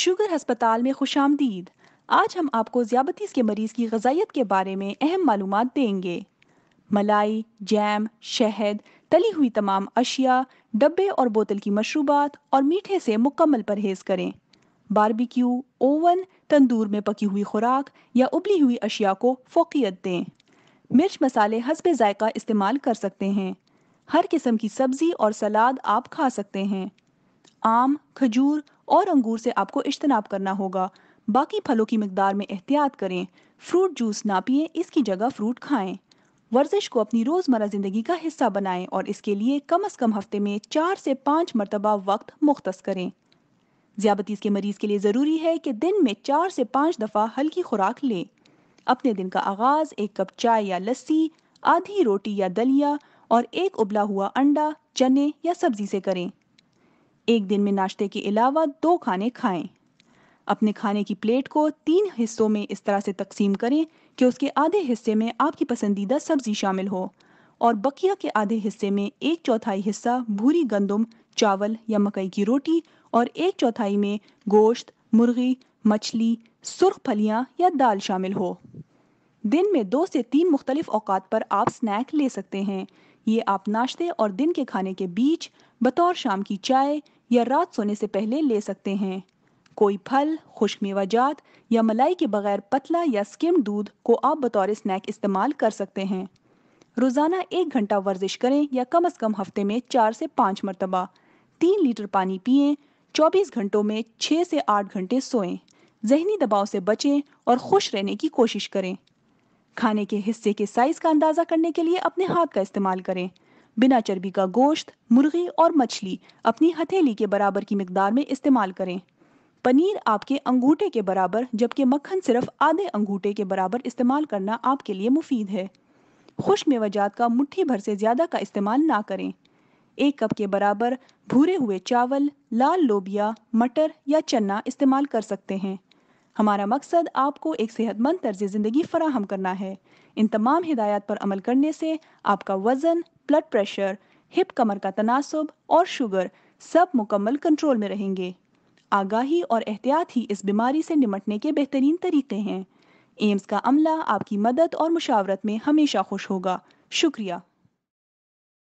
sugar अस्पताल में खुश आमदीद आज हम आपको ज़्याबतीस के मरीज़ की गजाइत के बारे में अहम मालूम देंगे मलाई जैम शहद तली हुई तमाम अशिया डब्बे और बोतल की मशरूबात और मीठे से मुकम्मल परहेज़ करें बारबिक्यू ओवन तंदूर में पकी हुई खुराक या उबली हुई अशिया को फोकियत दें मिर्च मसाले हसब जायका इस्तेमाल कर सकते हैं हर किस्म की सब्ज़ी और सलाद आप खा सकते हैं आम खजूर और अंगूर से आपको इज्तनाब करना होगा बाकी फलों की मकदार में एहतियात करें फ्रूट जूस ना पिए इसकी जगह फ्रूट खाएं वर्जिश को अपनी रोज़मर्रा ज़िंदगी का हिस्सा बनाएं और इसके लिए कम अज़ कम हफ्ते में चार से पांच मरतबा वक्त मुख्त करें ज़्यादतीस के मरीज़ के लिए ज़रूरी है कि दिन में चार से पाँच दफ़ा हल्की खुराक लें अपने दिन का आगाज़ एक कप चाय या लस्सी आधी रोटी या दलिया और एक उबला हुआ अंडा चने या सब्जी से करें एक दिन में नाश्ते के अलावा दो खाने खाएं अपने खाने की प्लेट को तीन हिस्सों में इस तरह से तकसीम करें कि उसके आधे हिस्से में आपकी पसंदीदा सब्जी शामिल हो और बकिया के आधे हिस्से में एक चौथाई हिस्सा भूरी गंदम चावल या मकई की रोटी और एक चौथाई में गोश्त मुर्गी मछली सुर्ख फलियां या दाल शामिल हो दिन में दो से तीन मुख्तलिफ अवकात पर आप स्नैक ले सकते हैं ये आप नाश्ते और दिन के खाने के बीच बतौर शाम की चाय या रात सोने से पहले ले सकते हैं कोई फल खुश मेवाजात या मलाई के बगैर पतला या स्किम दूध को आप बतौर स्नैक इस्तेमाल कर सकते हैं रोज़ाना एक घंटा वर्जिश करें या कम अज़ कम हफ्ते में चार से पाँच मरतबा तीन लीटर पानी पिए चौबीस घंटों में छः से आठ घंटे सोएं जहनी दबाव से बचें और खुश रहने की कोशिश करें खाने के हिस्से के साइज का अंदाजा करने के लिए अपने हाथ का इस्तेमाल करें बिना चर्बी का गोश्त मुर्गी और मछली अपनी हथेली के बराबर की मकदार में इस्तेमाल करें पनीर आपके अंगूठे के बराबर जबकि मक्खन सिर्फ आधे अंगूठे के बराबर इस्तेमाल करना आपके लिए मुफीद है खुश मेवाजात का मुट्ठी भर से ज़्यादा का इस्तेमाल ना करें एक कप के बराबर भूरे हुए चावल लाल लोबिया मटर या चना इस्तेमाल कर सकते हैं हमारा मकसद आपको एक सेहतमंद तर्ज ज़िंदगी फराहम करना है इन तमाम हिदायत पर अमल करने से आपका वज़न ब्लड प्रेशर हिप कमर का तनासब और शुगर सब मुकम्मल कंट्रोल में रहेंगे आगाही और एहतियात ही इस बीमारी से निमटने के बेहतरीन तरीके हैं एम्स का अमला आपकी मदद और मुशावरत में हमेशा खुश होगा शुक्रिया